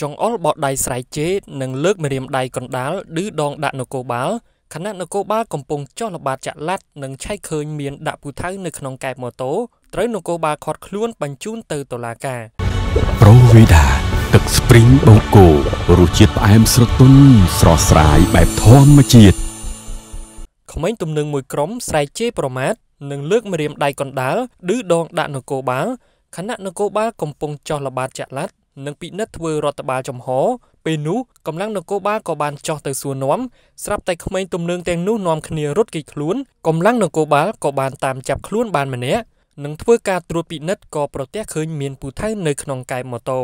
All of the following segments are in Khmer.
ចង្អុលបោះដៃស្រ័យជេ និងលើកម្រាមដៃកណ្ដាលឬដងដាក់នគរបាលខណៈនគរបាលកំពុងចោះល្បាតចាក់ឡាត់និងឆែកឃើញមានដាក់ពូថៅនៅក្នុងកែបម៉ូតូត្រូវនគរបាលខាត់ខ្លួនបញ្ជូនទៅតុលាការប្រូវីដាទឹកស្ព្រីងបូកគោរសជាតិផ្អែមស្រទន់ស្រស់ស្រាយបែបធម្មជាតិក្មេងទំនឹងមួយក្រុមស្រែកជេរប្រមាថនិងលើកម្រាមដៃកណ្ដាលឬដងដាក់នគរបាលខណៈនគរបាលកំពុងចោះល្បាតចាក់ឡាត់និងពិនិត្យធ្វើរដ្ឋបាលចំហ ពេលនោះកម្លាំងនគរបាលក៏បានចោះទៅសួរនាំស្រាប់តែក្មេងទំនើងទាំងនោះនាំគ្នារត់គេចខ្លួនកម្លាំងនគរបាលក៏បានតាមចាប់ខ្លួនបានម្នាក់និងធ្វើការត្រួតពិនិត្យក៏ប្រទះឃើញមានពូថៅនៅក្នុងកែបម៉ូតូ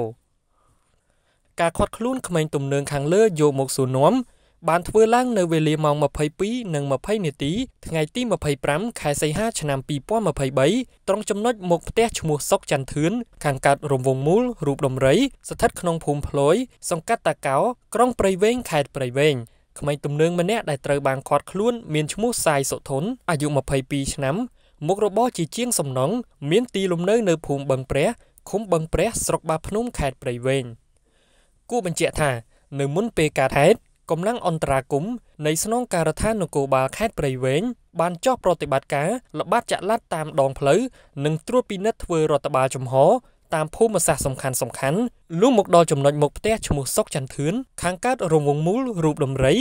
ការខាត់ខ្លួនក្មេងទំនើងខាងលើយកមកសួរនាំបានធ្វើឡើងនៅវេលាម៉ោង22និង20នាទីថ្ងៃទី25ខែសីហាឆ្នាំ2023ត្រង់ចំណុចមុខផ្ទះឈ្មោះសុកច័ន្ទធឿនខាងកើតរំវងមូលរូបដំរីស្ថិតក្នុងភូមិផ្លួយសង្កាត់តាកោក្រុងព្រៃវែងខេត្តព្រៃវែងក្មេងទំនើងម្នាក់ដែលត្រូវបានឃាត់ខ្លួនមានឈ្មោះសាយសុធនអាយុ22ឆ្នាំមុខរបរជាជាងសំណង់មានទីលំនៅនៅភូមិបឹងព្រះឃុំបឹងព្រះ ស្រុកបាភ្នំខេត្តព្រៃវែងគួរបញ្ជាក់ថានៅមុនពេលកើតហេតុកម្លាំងអន្តរាគមនៃស្នងការដ្ឋាននគរបាលខេត្តព្រៃវែងបានចុះប្រតិបត្តិការល្បាតចល័តតាមដងផ្លូវនិងត្រួតពិនិត្យធ្វើរដ្ឋបាលចំហតាមភូមិសាស្ត្រសំខាន់សំខាន់លុះមកដល់ចំណុចមុខផ្ទះឈ្មោះសុកចន្ទធឿនខាងកើតរង្វង់មូលរូបដំរី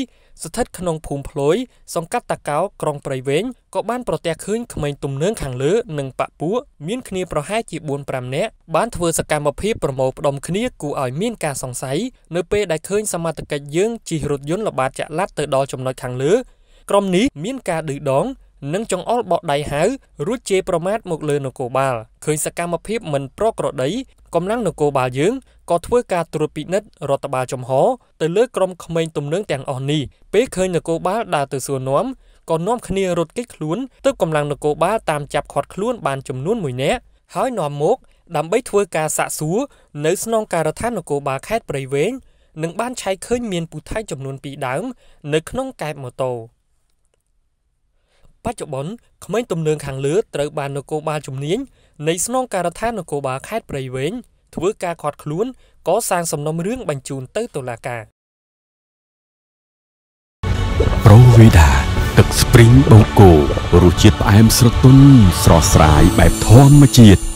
ស្ថិតក្នុងភូមិផ្លួយសង្កាត់តាកោក្រុងព្រៃវែងក៏បានប្រទះឃើញក្មេងទំនើងខាងលើនិងប៉ពួកមានគ្នាប្រហែលជា4 5នាក់បានធ្វើសកម្មភាពប្រមូលផ្ដុំគ្នាគួរឲ្យមានការសង្ស័យនៅពេលដែលឃើញសមត្ថកិច្ចយើងជិះរថយន្តល្បាតចាក់ឡាត់ទៅដល់ចំណុចខាងលើក្រុមនេះមានការឌឺដងនិងចង្អុលបោកដៃហៅរួចជេរប្រមាថមកលើនគរបាលឃើញសកម្មភាពមិនប្រក្រតីកម្លាំងនគរបាលយើងក៏ធ្វើការត្រួតពិនិត្យរដ្ឋបាលចំហទៅលើក្រុមក្មេងទំនើងទាំងអស់នេះពេលឃើញនគរបាលដើរទៅសួរនាំក៏នាំគ្នារត់គេចខ្លួនទើបកម្លាំងនគរបាលតាមចាប់ឃាត់ខ្លួនបានចំនួន1នាក់ហើយនាំមក ដើម្បីធ្វើការសាកសួរនៅស្នងការដ្ឋាននគរបាលខេត្តព្រៃវែងនឹងបានឆែកឃើញមានពូថៃចំនួន2ដើមនៅក្នុងកែបម៉ូតូ។បច្ចុប្បន្នក្មេងទំនើងខាងលើត្រូវបាននគរបាលជំនាញនៃស្នងការដ្ឋាននគរបាលខេត្តព្រៃវែងធ្វើការខាត់ខ្លួនកសាងសំណុំរឿងបញ្ជូនទៅតុលាការប្រូវីដាទឹកស្ព្រីងបូកគោរសជាតិផ្អែមស្រទន់ស្រស់ស្រាយបែបធម្មជាតិ